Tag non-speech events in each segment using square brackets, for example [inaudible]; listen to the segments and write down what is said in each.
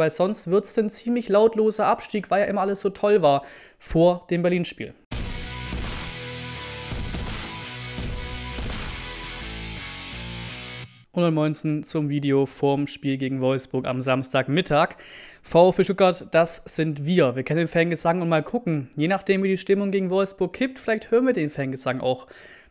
weil sonst wird es ein ziemlich lautloser Abstieg, weil ja immer alles so toll war vor dem Berlin-Spiel. und 19 zum Video vorm Spiel gegen Wolfsburg am Samstagmittag. VfB Stuttgart, das sind wir. Wir kennen den Fangesang und mal gucken, je nachdem wie die Stimmung gegen Wolfsburg kippt, vielleicht hören wir den Fangesang auch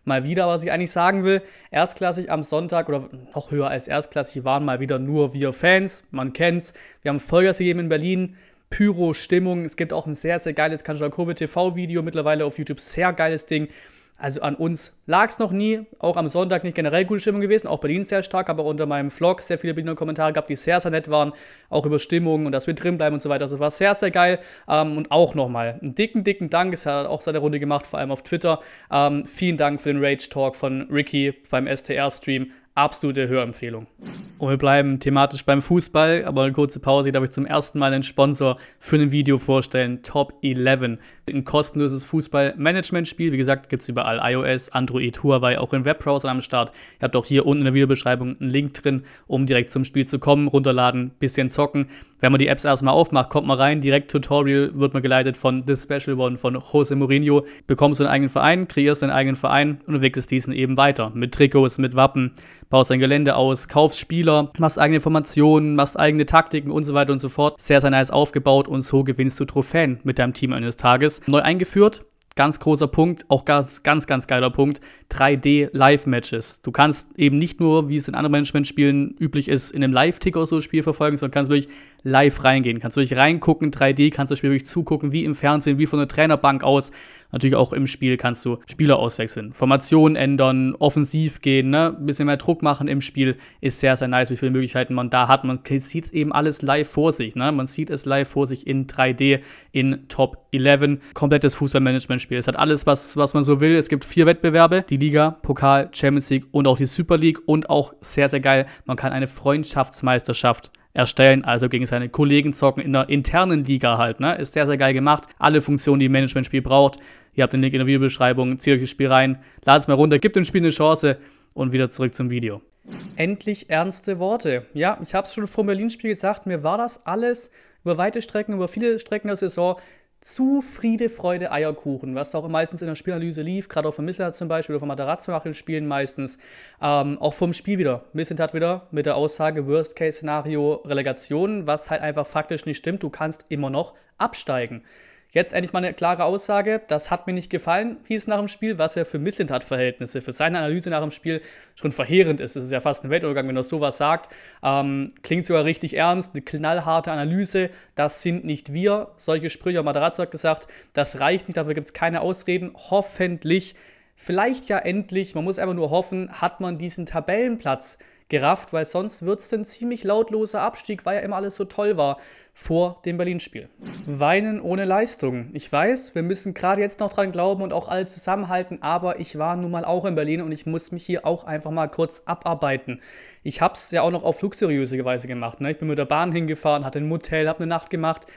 mal wieder, was ich eigentlich sagen will. Erstklassig am Sonntag oder noch höher als erstklassig waren mal wieder nur wir Fans. Man kennt's. Wir haben Vollgas gegeben in Berlin. Pyro-Stimmung. Es gibt auch ein sehr, sehr geiles Kanjalkovic TV-Video mittlerweile auf YouTube. Sehr geiles Ding. Also an uns lag es noch nie, auch am Sonntag nicht generell gute Stimmung gewesen, auch Berlin sehr stark, aber unter meinem Vlog sehr viele Berliner Kommentare gab, die sehr, sehr nett waren, auch über Stimmung und dass wir drin bleiben und so weiter. Also war sehr, sehr geil ähm, und auch nochmal einen dicken, dicken Dank, es hat auch seine Runde gemacht, vor allem auf Twitter. Ähm, vielen Dank für den Rage Talk von Ricky beim STR-Stream absolute Hörempfehlung. Und wir bleiben thematisch beim Fußball, aber eine kurze Pause. Ich darf ich zum ersten Mal einen Sponsor für ein Video vorstellen: Top 11. Ein kostenloses Fußball-Management-Spiel. Wie gesagt, gibt es überall iOS, Android, Huawei, auch in Webbrowsern am Start. Ihr habt auch hier unten in der Videobeschreibung einen Link drin, um direkt zum Spiel zu kommen, runterladen, bisschen zocken wenn man die Apps erstmal aufmacht, kommt man rein, direkt Tutorial wird man geleitet von The Special One von Jose Mourinho, bekommst einen eigenen Verein, kreierst einen eigenen Verein und entwickelst diesen eben weiter. Mit Trikots, mit Wappen, baust dein Gelände aus, kaufst Spieler, machst eigene Formationen, machst eigene Taktiken und so weiter und so fort. Sehr, sehr nice aufgebaut und so gewinnst du Trophäen mit deinem Team eines Tages. Neu eingeführt, ganz großer Punkt, auch ganz, ganz, ganz geiler Punkt, 3D-Live-Matches. Du kannst eben nicht nur, wie es in anderen Management-Spielen üblich ist, in einem Live-Ticker so ein Spiel verfolgen, sondern kannst wirklich live reingehen. Kannst du dich reingucken, 3D, kannst du das Spiel wirklich zugucken, wie im Fernsehen, wie von der Trainerbank aus. Natürlich auch im Spiel kannst du Spieler auswechseln, Formationen ändern, offensiv gehen, ne? ein bisschen mehr Druck machen im Spiel. Ist sehr, sehr nice, wie viele Möglichkeiten man da hat. Man sieht eben alles live vor sich. Ne? Man sieht es live vor sich in 3D, in Top 11. Komplettes Fußballmanagement-Spiel. Es hat alles, was, was man so will. Es gibt vier Wettbewerbe: die Liga, Pokal, Champions League und auch die Super League. Und auch sehr, sehr geil, man kann eine Freundschaftsmeisterschaft erstellen, also gegen seine Kollegen zocken in der internen Liga halt. Ne? Ist sehr, sehr geil gemacht. Alle Funktionen, die ein Management-Spiel braucht. Ihr habt den Link in der Videobeschreibung. Zieht euch das Spiel rein, ladet es mal runter, gebt dem Spiel eine Chance und wieder zurück zum Video. Endlich ernste Worte. Ja, ich habe es schon vor dem Berlin-Spiel gesagt, mir war das alles über weite Strecken, über viele Strecken der Saison zu Friede, Freude, Eierkuchen, was auch meistens in der Spielanalyse lief, gerade auch von Missler zum Beispiel oder von Matarazzo nach den Spielen meistens, ähm, auch vom Spiel wieder. Missler hat wieder mit der Aussage Worst-Case-Szenario Relegation, was halt einfach faktisch nicht stimmt, du kannst immer noch absteigen. Jetzt endlich mal eine klare Aussage. Das hat mir nicht gefallen, hieß nach dem Spiel, was ja für hat verhältnisse für seine Analyse nach dem Spiel schon verheerend ist. Es ist ja fast ein Weltuntergang, wenn er sowas sagt. Ähm, klingt sogar richtig ernst, eine knallharte Analyse. Das sind nicht wir. Solche Sprüche, Matarazzo hat gesagt, das reicht nicht, dafür gibt es keine Ausreden. Hoffentlich vielleicht ja endlich, man muss einfach nur hoffen, hat man diesen Tabellenplatz gerafft, weil sonst wird es ein ziemlich lautloser Abstieg, weil ja immer alles so toll war vor dem Berlin-Spiel. Weinen ohne Leistung. Ich weiß, wir müssen gerade jetzt noch dran glauben und auch alle zusammenhalten, aber ich war nun mal auch in Berlin und ich muss mich hier auch einfach mal kurz abarbeiten. Ich habe es ja auch noch auf luxuriöse Weise gemacht. Ne? Ich bin mit der Bahn hingefahren, hatte ein Motel, habe eine Nacht gemacht.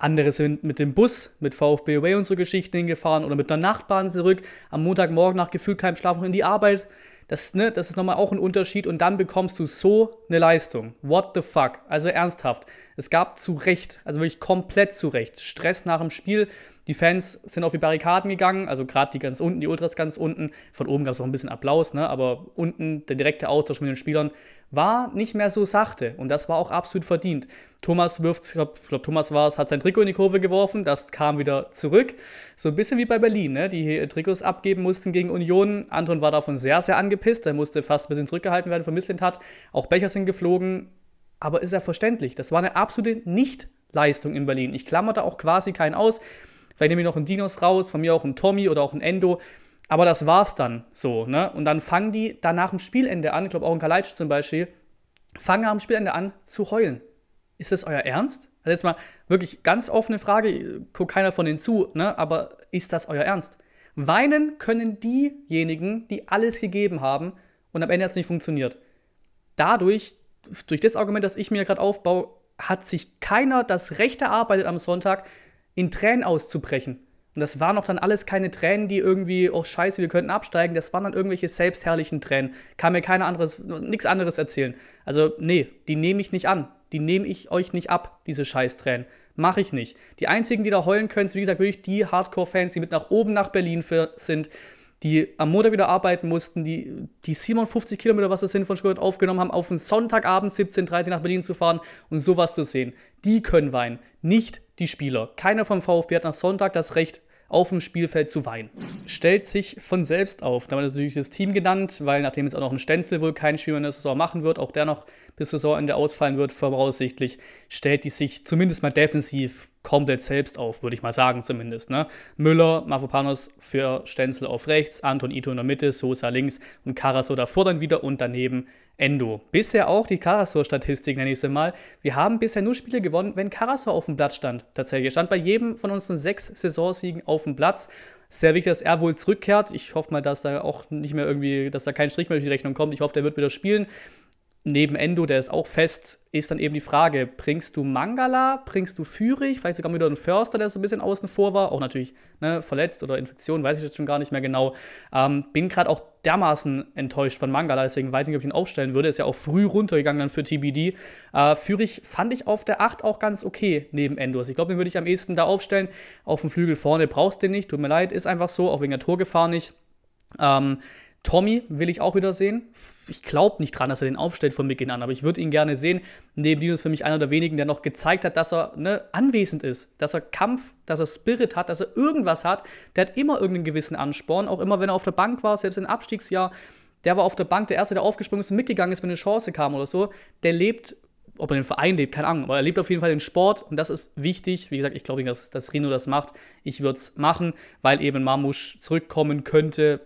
Andere sind mit dem Bus, mit VfB Away und so Geschichten hingefahren oder mit einer Nachtbahn zurück, am Montagmorgen nach Gefühl keinem Schlaf noch in die Arbeit. Das, ne, das ist nochmal auch ein Unterschied und dann bekommst du so eine Leistung. What the fuck? Also ernsthaft. Es gab zu Recht, also wirklich komplett zu Recht, Stress nach dem Spiel. Die Fans sind auf die Barrikaden gegangen, also gerade die ganz unten, die Ultras ganz unten. Von oben gab es auch ein bisschen Applaus, ne? aber unten der direkte Austausch mit den Spielern war nicht mehr so sachte und das war auch absolut verdient. Thomas wirft, ich glaube, Thomas war es, hat sein Trikot in die Kurve geworfen, das kam wieder zurück. So ein bisschen wie bei Berlin, ne? die äh, Trikots abgeben mussten gegen Union. Anton war davon sehr, sehr angepisst, er musste fast ein bisschen zurückgehalten werden von Misslintat. Auch Becher sind geflogen, aber ist ja verständlich. Das war eine absolute Nichtleistung in Berlin. Ich klammer da auch quasi keinen aus. Vielleicht nehme ich noch einen Dinos raus, von mir auch einen Tommy oder auch einen Endo. Aber das war's dann so, ne? Und dann fangen die danach am Spielende an, ich glaube auch in Kaleitsch zum Beispiel, fangen am Spielende an zu heulen. Ist das euer Ernst? Also jetzt mal wirklich ganz offene Frage, guckt keiner von denen zu, ne? Aber ist das euer Ernst? Weinen können diejenigen, die alles gegeben haben und am Ende hat es nicht funktioniert. Dadurch, durch das Argument, das ich mir gerade aufbaue, hat sich keiner das Recht erarbeitet, am Sonntag in Tränen auszubrechen. Und das waren auch dann alles keine Tränen, die irgendwie, oh scheiße, wir könnten absteigen. Das waren dann irgendwelche selbstherrlichen Tränen. Kann mir keiner anderes, nichts anderes erzählen. Also, nee, die nehme ich nicht an. Die nehme ich euch nicht ab, diese Scheißtränen. Mache ich nicht. Die einzigen, die da heulen können, sind wie gesagt wirklich die Hardcore-Fans, die mit nach oben nach Berlin für, sind, die am Montag wieder arbeiten mussten, die, die 57 Kilometer, was das sind, von Stuttgart aufgenommen haben, auf einen Sonntagabend 17.30 Uhr nach Berlin zu fahren und sowas zu sehen. Die können weinen, nicht die Spieler. Keiner vom VfB hat nach Sonntag das Recht, auf dem Spielfeld zu weinen. Stellt sich von selbst auf. Da haben wir natürlich das Team genannt, weil nachdem jetzt auch noch ein Stenzel wohl kein Spiel mehr in der Saison machen wird, auch der noch bis Saisonende ausfallen wird, voraussichtlich, stellt die sich zumindest mal defensiv komplett selbst auf, würde ich mal sagen zumindest. Ne? Müller, Mavropanos für Stenzel auf rechts, Anton Ito in der Mitte, Sosa links und Karasor davor dann wieder und daneben Endo. Bisher auch die Karasor-Statistik, nenne ich sie mal. Wir haben bisher nur Spiele gewonnen, wenn Karasor auf dem Platz stand. Tatsächlich. Er stand bei jedem von unseren sechs Saisonsiegen auf dem Platz. Sehr wichtig, dass er wohl zurückkehrt. Ich hoffe mal, dass da auch nicht mehr irgendwie, dass da kein Strich mehr durch die Rechnung kommt. Ich hoffe, der wird wieder spielen neben Endo, der ist auch fest, ist dann eben die Frage, bringst du Mangala, bringst du Fürich, vielleicht sogar wieder einen Förster, der so ein bisschen außen vor war, auch natürlich ne, verletzt oder Infektion, weiß ich jetzt schon gar nicht mehr genau. Ähm, bin gerade auch dermaßen enttäuscht von Mangala, deswegen weiß ich nicht, ob ich ihn aufstellen würde, ist ja auch früh runtergegangen dann für TBD. Äh, Fürich fand ich auf der 8 auch ganz okay neben Endo. Also ich glaube, den würde ich am ehesten da aufstellen. Auf dem Flügel vorne brauchst du den nicht, tut mir leid, ist einfach so, auch wegen der Torgefahr nicht. Ähm, Tommy will ich auch wieder sehen. Ich glaube nicht dran, dass er den aufstellt von Beginn an, aber ich würde ihn gerne sehen. Neben Dino ist für mich einer der wenigen, der noch gezeigt hat, dass er ne, anwesend ist, dass er Kampf, dass er Spirit hat, dass er irgendwas hat. Der hat immer irgendeinen gewissen Ansporn, auch immer wenn er auf der Bank war, selbst im Abstiegsjahr. Der war auf der Bank der Erste, der aufgesprungen ist und mitgegangen ist, wenn eine Chance kam oder so. Der lebt ob er den Verein lebt, keine Ahnung, aber er lebt auf jeden Fall den Sport und das ist wichtig. Wie gesagt, ich glaube nicht, dass, dass Rino das macht. Ich würde es machen, weil eben Marmusch zurückkommen könnte,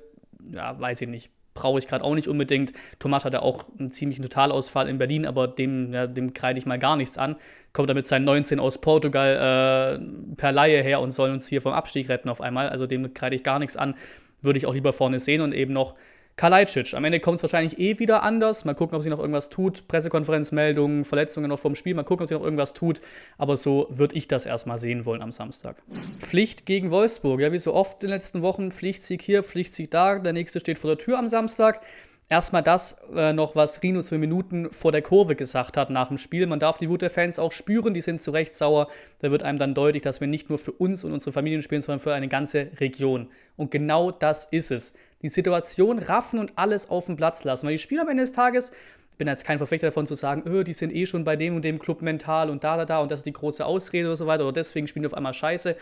ja, weiß ich nicht, brauche ich gerade auch nicht unbedingt. Tomat hat ja auch einen ziemlichen Totalausfall in Berlin, aber dem, ja, dem kreide ich mal gar nichts an. Kommt damit sein 19 aus Portugal äh, per Laie her und soll uns hier vom Abstieg retten auf einmal. Also dem kreide ich gar nichts an. Würde ich auch lieber vorne sehen und eben noch Kalajdzic. Am Ende kommt es wahrscheinlich eh wieder anders. Mal gucken, ob sie noch irgendwas tut. Pressekonferenzmeldungen, Verletzungen noch vom Spiel. Mal gucken, ob sie noch irgendwas tut. Aber so würde ich das erstmal sehen wollen am Samstag. Pflicht gegen Wolfsburg. Ja, wie so oft in den letzten Wochen. Pflichtsieg hier, Pflichtsieg da. Der nächste steht vor der Tür am Samstag. Erstmal das äh, noch, was Rino zwei Minuten vor der Kurve gesagt hat nach dem Spiel. Man darf die Wut der Fans auch spüren, die sind zu Recht sauer. Da wird einem dann deutlich, dass wir nicht nur für uns und unsere Familien spielen, sondern für eine ganze Region. Und genau das ist es. Die Situation raffen und alles auf den Platz lassen. Weil die Spieler am Ende des Tages, ich bin jetzt kein Verfechter davon zu sagen, öh, die sind eh schon bei dem und dem Club mental und da, da, da und das ist die große Ausrede oder so weiter oder deswegen spielen die auf einmal Scheiße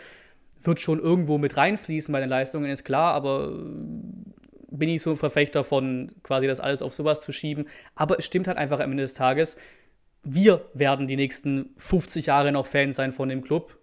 wird schon irgendwo mit reinfließen bei den Leistungen, ist klar, aber äh, bin ich so ein Verfechter von quasi das alles auf sowas zu schieben. Aber es stimmt halt einfach am Ende des Tages, wir werden die nächsten 50 Jahre noch Fans sein von dem Club.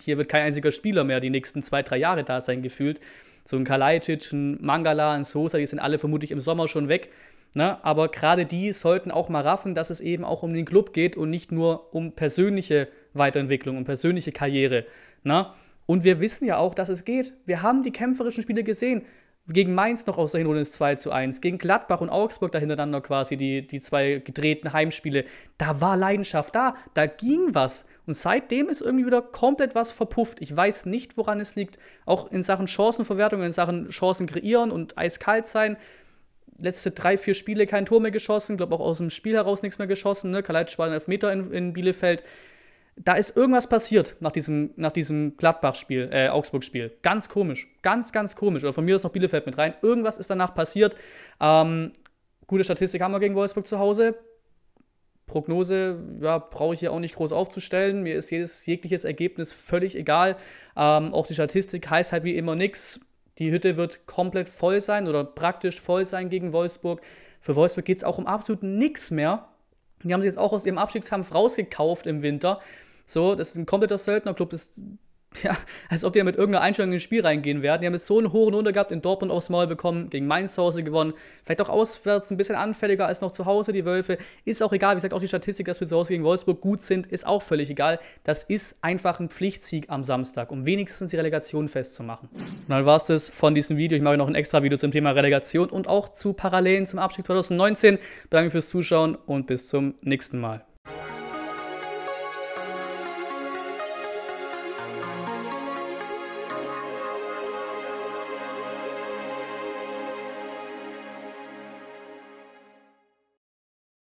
Hier wird kein einziger Spieler mehr die nächsten zwei, drei Jahre da sein, gefühlt. So ein Kalajdzic, ein Mangala, ein Sosa, die sind alle vermutlich im Sommer schon weg. Ne? Aber gerade die sollten auch mal raffen, dass es eben auch um den Club geht und nicht nur um persönliche Weiterentwicklung, um persönliche Karriere. Ne? Und wir wissen ja auch, dass es geht. Wir haben die kämpferischen Spiele gesehen gegen Mainz noch aus der Hinrunde ins 2 zu 1, gegen Gladbach und Augsburg da hintereinander quasi, die, die zwei gedrehten Heimspiele. Da war Leidenschaft da, da ging was. Und seitdem ist irgendwie wieder komplett was verpufft. Ich weiß nicht, woran es liegt. Auch in Sachen Chancenverwertung, in Sachen Chancen kreieren und eiskalt sein. Letzte drei, vier Spiele kein Tor mehr geschossen, glaube auch aus dem Spiel heraus nichts mehr geschossen. Ne? Kaleitsch war ein Elfmeter in, in Bielefeld da ist irgendwas passiert nach diesem, nach diesem Gladbach-Spiel, äh, Augsburg-Spiel. Ganz komisch. Ganz, ganz komisch. Oder von mir ist noch Bielefeld mit rein. Irgendwas ist danach passiert. Ähm, gute Statistik haben wir gegen Wolfsburg zu Hause. Prognose, ja, brauche ich hier auch nicht groß aufzustellen. Mir ist jedes, jegliches Ergebnis völlig egal. Ähm, auch die Statistik heißt halt wie immer nichts. Die Hütte wird komplett voll sein oder praktisch voll sein gegen Wolfsburg. Für Wolfsburg geht es auch um absolut nichts mehr. Die haben sich jetzt auch aus ihrem Abstiegskampf rausgekauft im Winter. So, das ist ein kompletter Söldnerclub, das ist, [laughs] ja, als ob die mit irgendeiner Einstellung ins Spiel reingehen werden. Die haben jetzt so einen hohen Runde gehabt, in Dortmund aufs Maul bekommen, gegen Mainz zu Hause gewonnen. Vielleicht auch auswärts ein bisschen anfälliger als noch zu Hause, die Wölfe. Ist auch egal, wie gesagt, auch die Statistik, dass wir zu Hause gegen Wolfsburg gut sind, ist auch völlig egal. Das ist einfach ein Pflichtsieg am Samstag, um wenigstens die Relegation festzumachen. Und dann war es das von diesem Video. Ich mache noch ein extra Video zum Thema Relegation und auch zu Parallelen zum Abstieg 2019. Danke fürs Zuschauen und bis zum nächsten Mal.